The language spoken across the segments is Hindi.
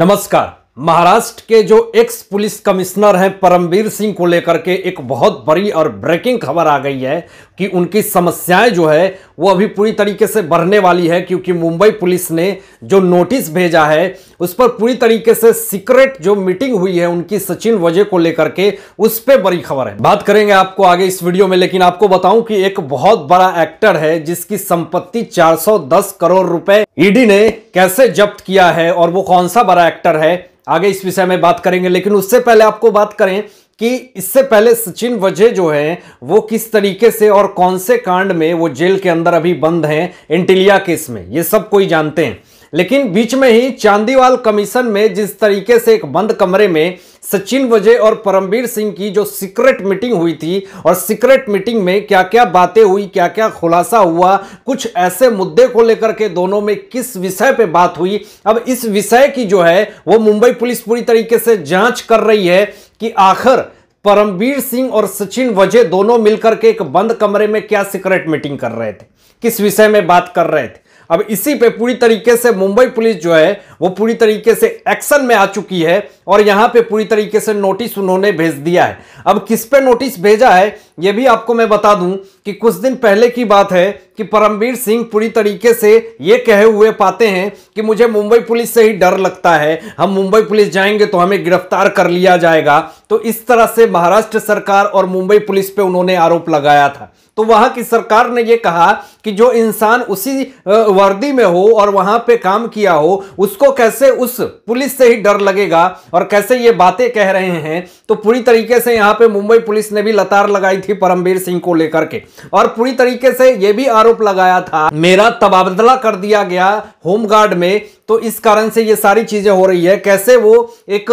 नमस्कार महाराष्ट्र के जो एक्स पुलिस कमिश्नर हैं परमवीर सिंह को लेकर के एक बहुत बड़ी और ब्रेकिंग खबर आ गई है कि उनकी समस्याएं जो है वो अभी पूरी तरीके से बढ़ने वाली है क्योंकि मुंबई पुलिस ने जो नोटिस भेजा है उस पर पूरी तरीके से सीक्रेट जो मीटिंग हुई है उनकी सचिन वजह को लेकर के उस पर बड़ी खबर है बात करेंगे आपको आगे इस वीडियो में लेकिन आपको बताऊं कि एक बहुत बड़ा एक्टर है जिसकी संपत्ति 410 करोड़ रुपए ईडी e ने कैसे जब्त किया है और वो कौन सा बड़ा एक्टर है आगे इस विषय में बात करेंगे लेकिन उससे पहले आपको बात करें कि इससे पहले सचिन वजह जो हैं वो किस तरीके से और कौन से कांड में वो जेल के अंदर अभी बंद हैं इंटिलिया केस में ये सब कोई जानते हैं लेकिन बीच में ही चांदीवाल कमीशन में जिस तरीके से एक बंद कमरे में सचिन वजय और परमवीर सिंह की जो सीक्रेट मीटिंग हुई थी और सीक्रेट मीटिंग में क्या क्या बातें हुई क्या क्या खुलासा हुआ कुछ ऐसे मुद्दे को लेकर के दोनों में किस विषय पे बात हुई अब इस विषय की जो है वो मुंबई पुलिस पूरी तरीके से जांच कर रही है कि आखिर परमवीर सिंह और सचिन वजय दोनों मिलकर के एक बंद कमरे में क्या सीक्रेट मीटिंग कर रहे थे किस विषय में बात कर रहे थे अब इसी पे पूरी तरीके से मुंबई पुलिस जो है वो पूरी तरीके से एक्शन में आ चुकी है और यहां पे पूरी तरीके से नोटिस उन्होंने भेज दिया है अब किस पे नोटिस भेजा है यह भी आपको मैं बता दूं कि कुछ दिन पहले की बात है कि परमवीर सिंह पूरी तरीके से ये कहे हुए पाते हैं कि मुझे मुंबई पुलिस से ही डर लगता है हम मुंबई पुलिस जाएंगे तो हमें गिरफ्तार कर लिया जाएगा तो इस तरह से महाराष्ट्र सरकार और मुंबई पुलिस पे उन्होंने आरोप लगाया था तो वहां की सरकार ने यह कहा कि जो इंसान उसी वर्दी में हो और वहां पर काम किया हो उसको कैसे उस पुलिस से ही डर लगेगा और और कैसे ये बातें कह रहे हैं तो पूरी तरीके से यहाँ पे मुंबई पुलिस ने भी लतार लगाई थी परमवीर सिंह को लेकर के और पूरी तरीके से ये भी आरोप लगाया था मेरा तबादला कर दिया गया होमगार्ड में तो इस कारण से ये सारी चीजें हो रही है कैसे वो एक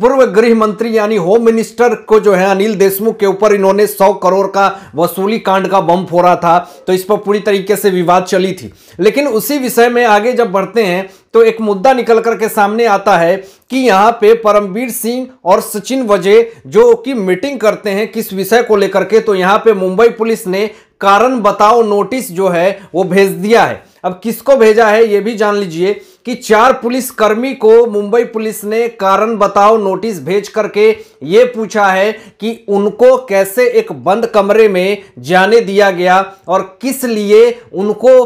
पूर्व गृह मंत्री यानी होम मिनिस्टर को जो है अनिल देशमुख के ऊपर इन्होंने 100 करोड़ का वसूली कांड का बम फोड़ा था तो इस पर पूरी तरीके से विवाद चली थी लेकिन उसी विषय में आगे जब बढ़ते हैं तो एक मुद्दा निकल करके सामने आता है कि यहाँ पे परमवीर सिंह और सचिन वजे जो कि मीटिंग करते हैं किस विषय को लेकर के तो यहाँ पे मुंबई पुलिस ने कारण बताओ नोटिस जो है वो भेज दिया है अब किसको भेजा है ये भी जान लीजिए कि चार पुलिस कर्मी को मुंबई पुलिस ने कारण बताओ नोटिस भेज करके ये पूछा है कि उनको कैसे एक बंद कमरे में जाने दिया गया और किस लिए उनको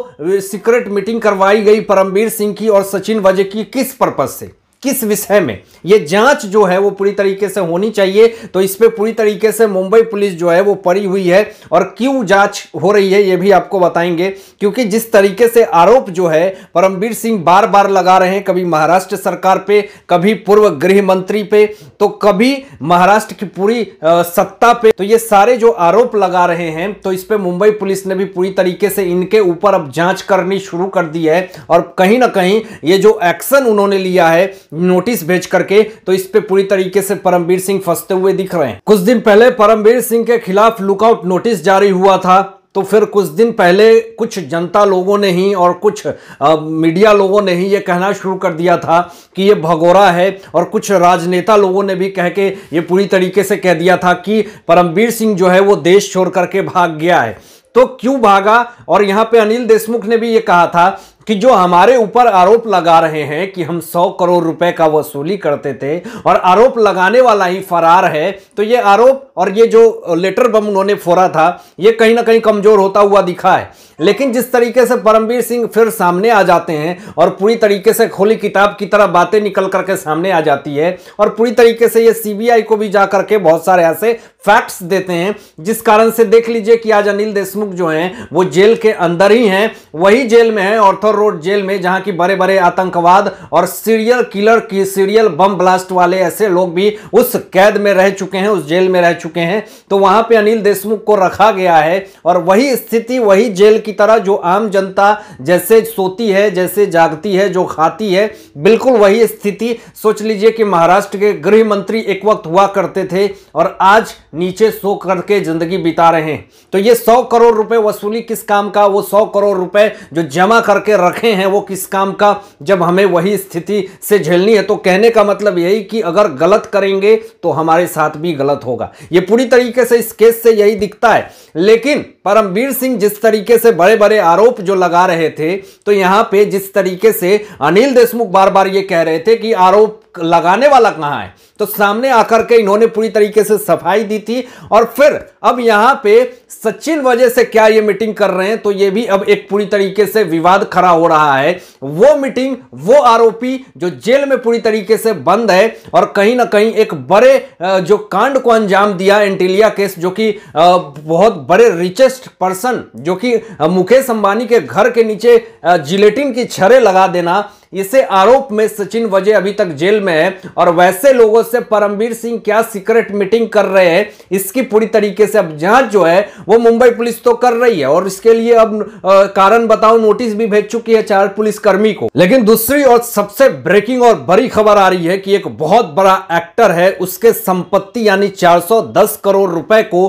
सीक्रेट मीटिंग करवाई गई परमवीर सिंह की और सचिन वजे की किस पर्पज से किस विषय में ये जांच जो है वो पूरी तरीके से होनी चाहिए तो इस पर पूरी तरीके से मुंबई पुलिस जो है वो पड़ी हुई है और क्यों जांच हो रही है ये भी आपको बताएंगे क्योंकि जिस तरीके से आरोप जो है परमवीर सिंह बार बार लगा रहे हैं कभी महाराष्ट्र सरकार पे कभी पूर्व गृह मंत्री पे तो कभी महाराष्ट्र की पूरी सत्ता पे तो ये सारे जो आरोप लगा रहे हैं तो इस पर मुंबई पुलिस ने भी पूरी तरीके से इनके ऊपर अब जांच करनी शुरू कर दी है और कहीं ना कहीं ये जो एक्शन उन्होंने लिया है नोटिस भेज करके तो इस पे पूरी तरीके से परमवीर सिंह फंसते हुए दिख रहे हैं कुछ दिन पहले परमवीर सिंह के खिलाफ लुकआउट नोटिस जारी हुआ था तो फिर कुछ दिन पहले कुछ जनता लोगों ने ही और कुछ आ, मीडिया लोगों ने ही ये कहना शुरू कर दिया था कि ये भगोरा है और कुछ राजनेता लोगों ने भी कह के ये पूरी तरीके से कह दिया था कि परमवीर सिंह जो है वो देश छोड़ करके भाग गया है तो क्यों भागा और यहाँ पे अनिल देशमुख ने भी ये कहा था कि जो हमारे ऊपर आरोप लगा रहे हैं कि हम सौ करोड़ रुपए का वसूली करते थे और आरोप लगाने वाला ही फरार है तो ये आरोप और ये जो लेटर बम उन्होंने फोड़ा था ये कहीं ना कहीं कमजोर होता हुआ दिखा है लेकिन जिस तरीके से परमवीर सिंह फिर सामने आ जाते हैं और पूरी तरीके से खोली किताब की तरह बातें निकल करके सामने आ जाती है और पूरी तरीके से ये सीबीआई को भी जा करके बहुत सारे ऐसे फैक्ट्स देते हैं जिस कारण से देख लीजिए कि आज अनिल देशमुख जो हैं वो जेल के अंदर ही हैं वही जेल में है ऑर्थर रोड जेल में जहां की बड़े बड़े आतंकवाद और सीरियल किलर की सीरियल बम ब्लास्ट वाले ऐसे लोग भी उस कैद में रह चुके हैं उस जेल में रह चुके हैं तो वहां पर अनिल देशमुख को रखा गया है और वही स्थिति वही जेल की तरह जो आम जनता जैसे सोती है जैसे जागती है जो खाती है बिल्कुल वही स्थिति सोच लीजिए कि महाराष्ट्र के गृह मंत्री एक वक्त हुआ करते थे और आज नीचे सो करके जिंदगी बिता रहे हैं तो ये सौ करोड़ रुपए वसूली किस काम का वो सौ करोड़ रुपए जो जमा करके रखे हैं वो किस काम का जब हमें वही स्थिति से झेलनी है तो कहने का मतलब यही कि अगर गलत करेंगे तो हमारे साथ भी गलत होगा ये पूरी तरीके से इस केस से यही दिखता है लेकिन परमवीर सिंह जिस तरीके से बड़े बड़े आरोप जो लगा रहे थे तो यहां पे जिस तरीके से अनिल देशमुख बार बार ये कह रहे थे कि आरोप लगाने वाला कहां है तो सामने आकर के इन्होंने पूरी तरीके से सफाई दी थी और फिर अब यहां पे सचिन वजह से क्या ये मीटिंग कर रहे हैं तो ये भी अब एक पूरी तरीके से विवाद खड़ा हो रहा है वो मीटिंग वो आरोपी जो जेल में पूरी तरीके से बंद है और कहीं ना कहीं एक बड़े जो कांड को अंजाम दिया एंटीलिया केस जो कि बहुत बड़े रिचेस्ट पर्सन जो कि मुकेश अंबानी के घर के नीचे जिलेटिन की छरे लगा देना इसे आरोप में सचिन वजह अभी तक जेल में है और वैसे लोगों से परमवीर सिंह क्या सीक्रेट मीटिंग कर रहे हैं इसकी पूरी तरीके से अब जांच जो है वो मुंबई पुलिस तो कर रही है और इसके लिए अब कारण बताओ नोटिस भी भेज चुकी है चार पुलिसकर्मी को लेकिन दूसरी और सबसे ब्रेकिंग और बड़ी खबर आ रही है कि एक बहुत बड़ा एक्टर है उसके संपत्ति यानी चार करोड़ रुपए को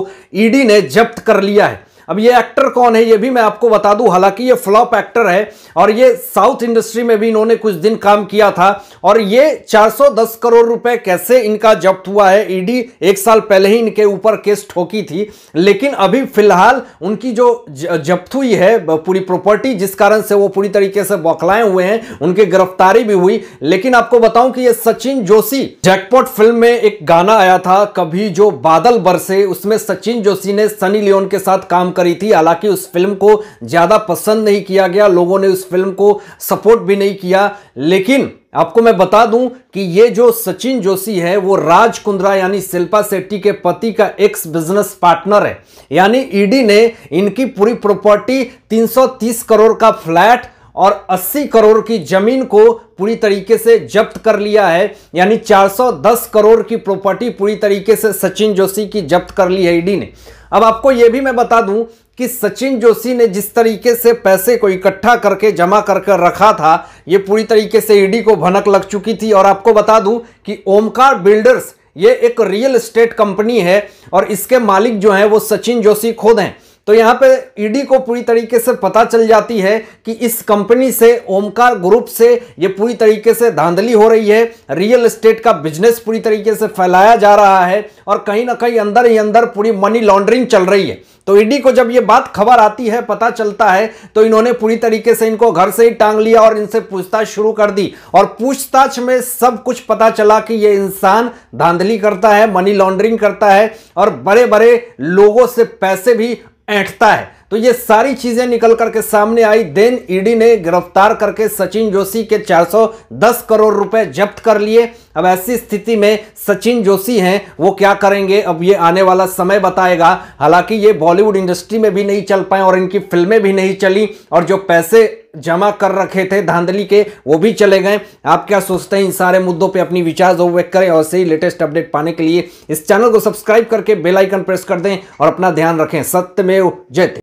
ईडी e ने जब्त कर लिया है अब ये एक्टर कौन है ये भी मैं आपको बता दूं हालांकि ये फ्लॉप एक्टर है और ये साउथ इंडस्ट्री में भी इन्होंने कुछ दिन काम किया था और ये 410 करोड़ रुपए कैसे इनका जब्त हुआ है ईडी e एक साल पहले ही इनके ऊपर केस ठोकी थी लेकिन अभी फिलहाल उनकी जो जब्त हुई है पूरी प्रॉपर्टी जिस कारण से वो पूरी तरीके से बौखलाए हुए हैं उनकी गिरफ्तारी भी हुई लेकिन आपको बताऊं कि ये सचिन जोशी जैकपॉट फिल्म में एक गाना आया था कभी जो बादल बरसे उसमें सचिन जोशी ने सनी लियोन के साथ काम करी थी हालांकि उस फिल्म को ज़्यादा पसंद नहीं किया गया लोगों ने उस फिल्म को सपोर्ट भी नहीं किया लेकिन आपको मैं बता दूं कि ये जो सचिन जोशी है वो राज कुंद्रा यानी शिल्पा शेट्टी के पति का एक्स बिजनेस पार्टनर है यानी ईडी e ने इनकी पूरी प्रॉपर्टी 330 करोड़ का फ्लैट और 80 करोड़ की जमीन को पूरी तरीके से जब्त कर लिया है यानी 410 करोड़ की प्रॉपर्टी पूरी तरीके से सचिन जोशी की जब्त कर ली है ईडी ने अब आपको यह भी मैं बता दूं कि सचिन जोशी ने जिस तरीके से पैसे को इकट्ठा करके जमा करके रखा था ये पूरी तरीके से ईडी को भनक लग चुकी थी और आपको बता दूं कि ओमकार बिल्डर्स ये एक रियल एस्टेट कंपनी है और इसके मालिक जो हैं वो सचिन जोशी खुद हैं तो यहाँ पे ईडी को पूरी तरीके से पता चल जाती है कि इस कंपनी से ओमकार ग्रुप से ये पूरी तरीके से धांधली हो रही है रियल एस्टेट का बिजनेस पूरी तरीके से फैलाया जा रहा है और कहीं ना कहीं अंदर ही अंदर पूरी मनी लॉन्ड्रिंग चल रही है तो ईडी को जब ये बात खबर आती है पता चलता है तो इन्होंने पूरी तरीके से इनको घर से ही टांग लिया और इनसे पूछताछ शुरू कर दी और पूछताछ में सब कुछ पता चला कि ये इंसान धांधली करता है मनी लॉन्ड्रिंग करता है और बड़े बड़े लोगों से पैसे भी ऐंठता है तो ये सारी चीजें निकल करके सामने आई देन ईडी ने गिरफ्तार करके सचिन जोशी के 410 करोड़ रुपए जब्त कर लिए अब ऐसी स्थिति में सचिन जोशी हैं वो क्या करेंगे अब ये आने वाला समय बताएगा हालांकि ये बॉलीवुड इंडस्ट्री में भी नहीं चल पाए और इनकी फिल्में भी नहीं चली और जो पैसे जमा कर रखे थे धांधली के वो भी चले गए आप क्या सोचते हैं इन सारे मुद्दों पे अपनी विचार जो व्यक्त करें और सही लेटेस्ट अपडेट पाने के लिए इस चैनल को सब्सक्राइब करके बेलाइकन प्रेस कर दें और अपना ध्यान रखें सत्य में जय